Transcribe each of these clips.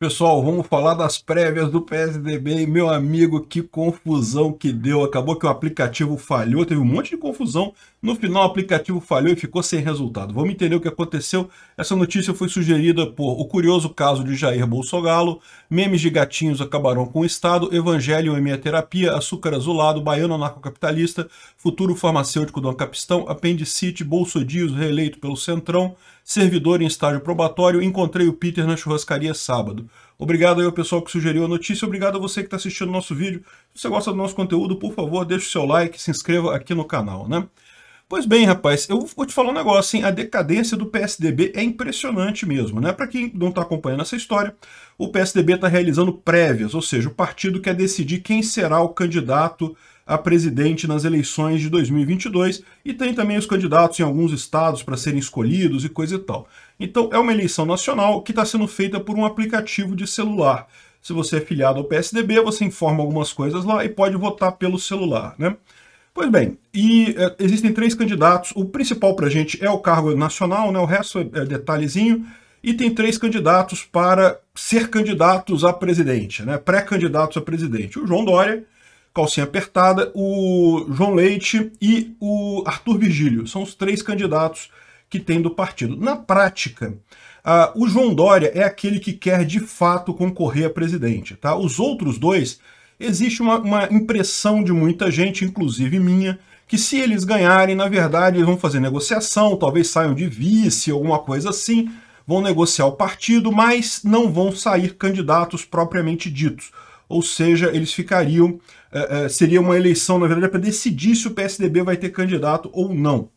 Pessoal, vamos falar das prévias do PSDB. E, meu amigo, que confusão que deu. Acabou que o aplicativo falhou, teve um monte de confusão. No final, o aplicativo falhou e ficou sem resultado. Vamos entender o que aconteceu. Essa notícia foi sugerida por o curioso caso de Jair Bolsonaro, memes de gatinhos acabaram com o Estado, evangelho em minha terapia, açúcar azulado, baiano anarcocapitalista, futuro farmacêutico do Ancapistão, apendicite, bolsodios reeleito pelo Centrão, servidor em estágio probatório, encontrei o Peter na churrascaria sábado. Obrigado aí ao pessoal que sugeriu a notícia, obrigado a você que está assistindo o nosso vídeo. Se você gosta do nosso conteúdo, por favor, deixe o seu like, se inscreva aqui no canal, né? Pois bem, rapaz, eu vou te falar um negócio, hein? a decadência do PSDB é impressionante mesmo, né? Para quem não está acompanhando essa história, o PSDB está realizando prévias, ou seja, o partido quer decidir quem será o candidato a presidente nas eleições de 2022 e tem também os candidatos em alguns estados para serem escolhidos e coisa e tal. Então é uma eleição nacional que está sendo feita por um aplicativo de celular. Se você é filiado ao PSDB, você informa algumas coisas lá e pode votar pelo celular, né? Pois bem, e é, existem três candidatos. O principal para a gente é o cargo nacional, né? O resto é, é detalhezinho e tem três candidatos para ser candidatos a presidente, né? pré-candidatos a presidente. O João Dória, calcinha apertada, o João Leite e o Arthur Virgílio. São os três candidatos que tem do partido. Na prática, uh, o João Dória é aquele que quer de fato concorrer a presidente. Tá? Os outros dois, existe uma, uma impressão de muita gente, inclusive minha, que se eles ganharem, na verdade, eles vão fazer negociação, talvez saiam de vice, alguma coisa assim, vão negociar o partido, mas não vão sair candidatos propriamente ditos ou seja, eles ficariam. É, é, seria uma eleição, na verdade, é para decidir se o PSDB vai ter candidato ou não.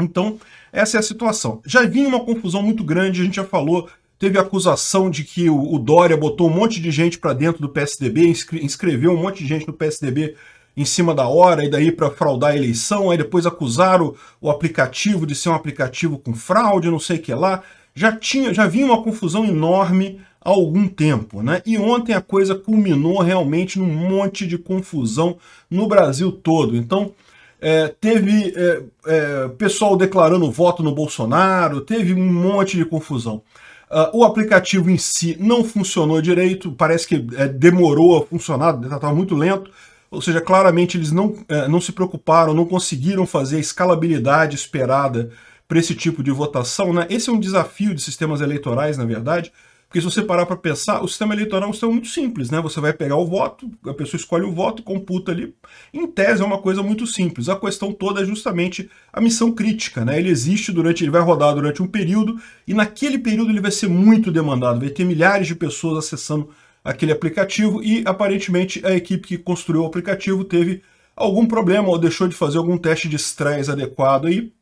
Então, essa é a situação. Já vinha uma confusão muito grande, a gente já falou. Teve acusação de que o, o Dória botou um monte de gente para dentro do PSDB, inscre inscreveu um monte de gente no PSDB em cima da hora, e daí para fraudar a eleição, aí depois acusaram o, o aplicativo de ser um aplicativo com fraude, não sei o que lá. Já tinha, já vinha uma confusão enorme há algum tempo, né? E ontem a coisa culminou realmente num monte de confusão no Brasil todo. Então, é, teve é, é, pessoal declarando voto no Bolsonaro, teve um monte de confusão. Uh, o aplicativo em si não funcionou direito, parece que é, demorou a funcionar, estava tá, tá muito lento. Ou seja, claramente eles não, é, não se preocuparam, não conseguiram fazer a escalabilidade esperada para esse tipo de votação. Né? Esse é um desafio de sistemas eleitorais, na verdade. Porque se você parar para pensar, o sistema eleitoral é um sistema muito simples, né? Você vai pegar o voto, a pessoa escolhe o voto, computa ali. Em tese é uma coisa muito simples. A questão toda é justamente a missão crítica, né? Ele existe durante, ele vai rodar durante um período e naquele período ele vai ser muito demandado, vai ter milhares de pessoas acessando aquele aplicativo e aparentemente a equipe que construiu o aplicativo teve algum problema ou deixou de fazer algum teste de estresse adequado aí,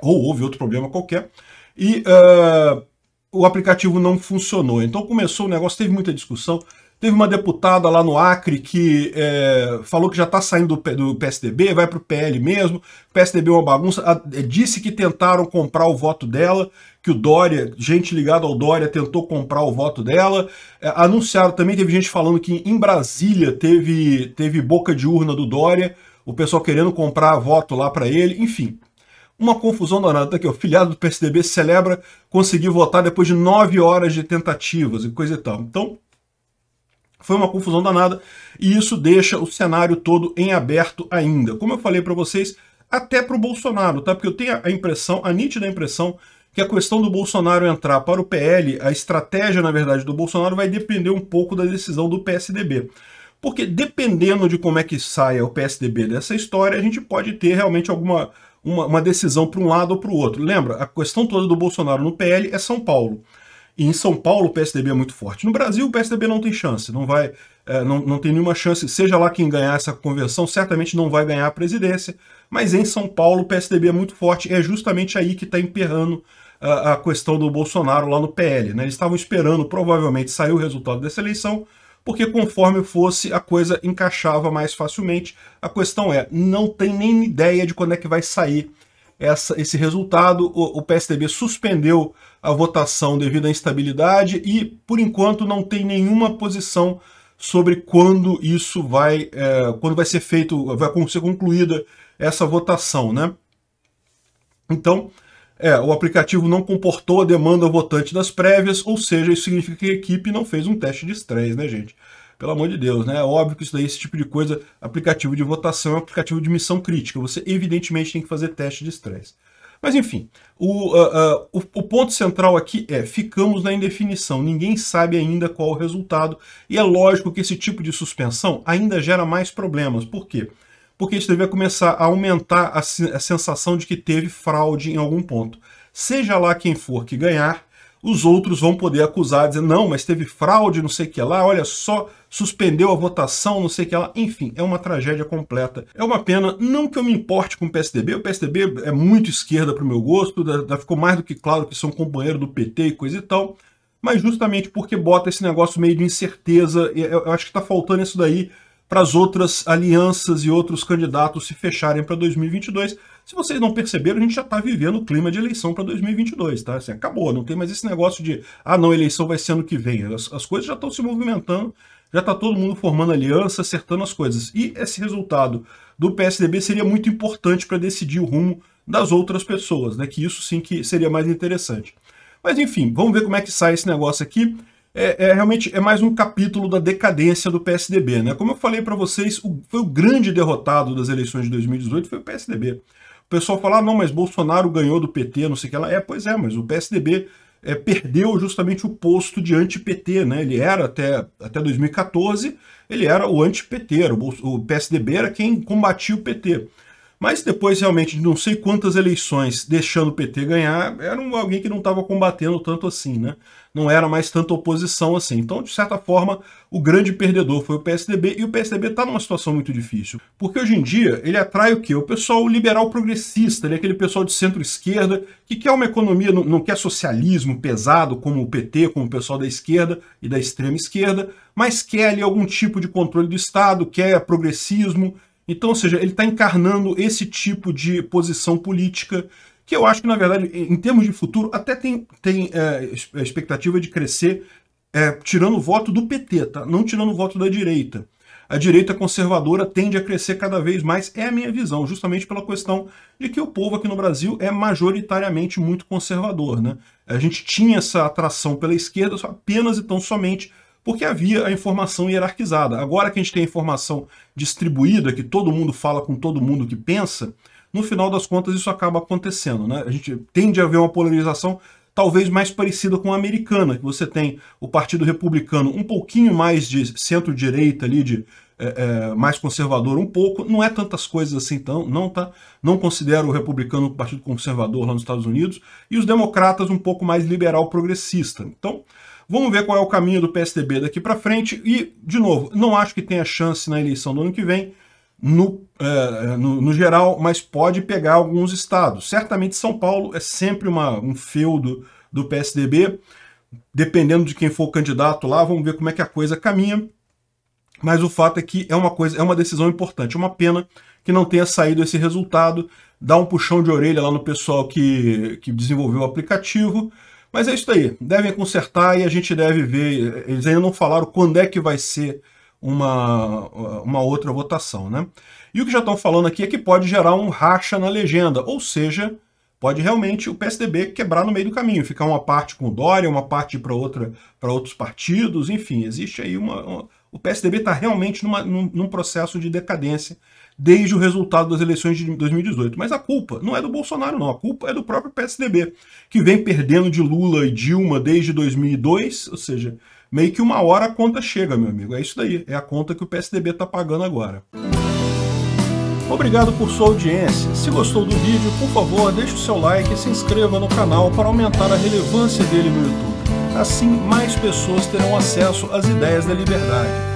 ou houve outro problema qualquer, e uh, o aplicativo não funcionou. Então começou o negócio, teve muita discussão. Teve uma deputada lá no Acre que é, falou que já está saindo do, do, PSDB, vai para o PL mesmo. O PSDB é uma bagunça. A, é, disse que tentaram comprar o voto dela, que o Dória, gente ligada ao Dória, tentou comprar o voto dela. É, anunciaram também, teve gente falando que em Brasília teve, teve boca de urna do Dória, o pessoal querendo comprar voto lá para ele. Enfim, uma confusão danada. Tá aqui, o filiado do PSDB celebra conseguir votar depois de nove horas de tentativas e coisa e tal. Então, foi uma confusão danada e isso deixa o cenário todo em aberto ainda. Como eu falei para vocês, até para o Bolsonaro, tá? Porque eu tenho a impressão, a nítida impressão, que a questão do Bolsonaro entrar para o PL, a estratégia, na verdade, do Bolsonaro vai depender um pouco da decisão do PSDB. Porque dependendo de como é que saia o PSDB dessa história, a gente pode ter realmente alguma, uma, uma decisão para um lado ou para o outro. Lembra, a questão toda do Bolsonaro no PL é São Paulo. E em São Paulo o PSDB é muito forte. No Brasil o PSDB não tem chance, não vai, é, não, não tem nenhuma chance. Seja lá quem ganhar essa convenção, certamente não vai ganhar a presidência. Mas em São Paulo o PSDB é muito forte. É justamente aí que está emperrando a, a, questão do Bolsonaro lá no PL. Né? Eles estavam esperando, provavelmente, sair o resultado dessa eleição porque conforme fosse, a coisa encaixava mais facilmente. A questão é, não tem nem ideia de quando é que vai sair essa, esse resultado. O, o PSDB suspendeu a votação devido à instabilidade e, por enquanto, não tem nenhuma posição sobre quando isso vai, é, quando vai ser feito, vai ser concluída essa votação, né? Então, é, o aplicativo não comportou a demanda votante das prévias, ou seja, isso significa que a equipe não fez um teste de estresse, né, gente? Pelo amor de Deus, né? É óbvio que isso daí, esse tipo de coisa, aplicativo de votação é um aplicativo de missão crítica. Você, evidentemente, tem que fazer teste de estresse. Mas, enfim, o, uh, uh, o, o ponto central aqui é, ficamos na indefinição. Ninguém sabe ainda qual o resultado. E é lógico que esse tipo de suspensão ainda gera mais problemas. Por quê? Porque porque a gente deveria começar a aumentar a, a sensação de que teve fraude em algum ponto. Seja lá quem for que ganhar, os outros vão poder acusar, dizer, não, mas teve fraude, não sei o que lá, olha só, suspendeu a votação, não sei o que lá. Enfim, é uma tragédia completa. É uma pena, não que eu me importe com o PSDB, o PSDB é muito esquerda para o meu gosto, da, ficou mais do que claro que são companheiro do PT e coisa e tal, mas justamente porque bota esse negócio meio de incerteza, eu, eu acho que está faltando isso daí para as outras alianças e outros candidatos se fecharem para 2022. Se vocês não perceberam, a gente já está vivendo o clima de eleição para 2022, tá? Assim, acabou, não tem mais esse negócio de, ah, não, eleição vai ser ano que vem. As, as coisas já estão se movimentando, já está todo mundo formando aliança, acertando as coisas. E esse resultado do PSDB seria muito importante para decidir o rumo das outras pessoas, né? Que isso sim que seria mais interessante. Mas enfim, vamos ver como é que sai esse negócio aqui é, é, realmente é mais um capítulo da decadência do PSDB. Né? Como eu falei para vocês, o, foi o grande derrotado das eleições de 2018 foi o PSDB. O pessoal fala, ah, não, mas Bolsonaro ganhou do PT, não sei o que lá. É, pois é, mas o PSDB é, perdeu justamente o posto de anti-PT. Né? Ele era, até, até 2014, ele era o anti-PT. O, o PSDB era quem combatia o PT. Mas depois, realmente, de não sei quantas eleições deixando o PT ganhar, era alguém que não estava combatendo tanto assim, né? Não era mais tanta oposição assim. Então, de certa forma, o grande perdedor foi o PSDB, e o PSDB está numa situação muito difícil. Porque hoje em dia, ele atrai o quê? O pessoal liberal progressista, ele é aquele pessoal de centro-esquerda que quer uma economia, não, não quer socialismo pesado, como o PT, como o pessoal da esquerda e da extrema esquerda, mas quer ali algum tipo de controle do Estado, quer progressismo, então, ou seja, ele está encarnando esse tipo de posição política que eu acho que, na verdade, em termos de futuro, até tem, tem é, expectativa de crescer é, tirando o voto do PT, tá? não tirando o voto da direita. A direita conservadora tende a crescer cada vez mais, é a minha visão, justamente pela questão de que o povo aqui no Brasil é majoritariamente muito conservador. Né? A gente tinha essa atração pela esquerda apenas e tão somente porque havia a informação hierarquizada. Agora que a gente tem a informação distribuída, que todo mundo fala com todo mundo que pensa, no final das contas isso acaba acontecendo. Né? A gente tende a ver uma polarização talvez mais parecida com a americana, que você tem o Partido Republicano um pouquinho mais de centro-direita ali, de é, é, mais conservador um pouco, não é tantas coisas assim, então, não tá, não considero o republicano o partido conservador lá nos Estados Unidos, e os democratas um pouco mais liberal progressista. Então, Vamos ver qual é o caminho do PSDB daqui para frente. E, de novo, não acho que tenha chance na eleição do ano que vem, no, é, no, no, geral, mas pode pegar alguns estados. Certamente São Paulo é sempre uma, um feudo do PSDB. Dependendo de quem for o candidato lá, vamos ver como é que a coisa caminha. Mas o fato é que é uma coisa, é uma decisão importante. É uma pena que não tenha saído esse resultado. Dá um puxão de orelha lá no pessoal que, que desenvolveu o aplicativo. Mas é isso aí. Devem consertar e a gente deve ver. Eles ainda não falaram quando é que vai ser uma, uma outra votação, né? E o que já estão falando aqui é que pode gerar um racha na legenda, ou seja, pode realmente o PSDB quebrar no meio do caminho, ficar uma parte com o Dória, uma parte para outra para outros partidos, enfim, existe aí uma, uma o PSDB está realmente numa, num, num processo de decadência desde o resultado das eleições de 2018. Mas a culpa não é do Bolsonaro, não. A culpa é do próprio PSDB, que vem perdendo de Lula e Dilma desde 2002, ou seja, meio que uma hora a conta chega, meu amigo. É isso daí, é a conta que o PSDB está pagando agora. Obrigado por sua audiência. Se gostou do vídeo, por favor, deixe o seu like e se inscreva no canal para aumentar a relevância dele no YouTube. Assim, mais pessoas terão acesso às ideias da liberdade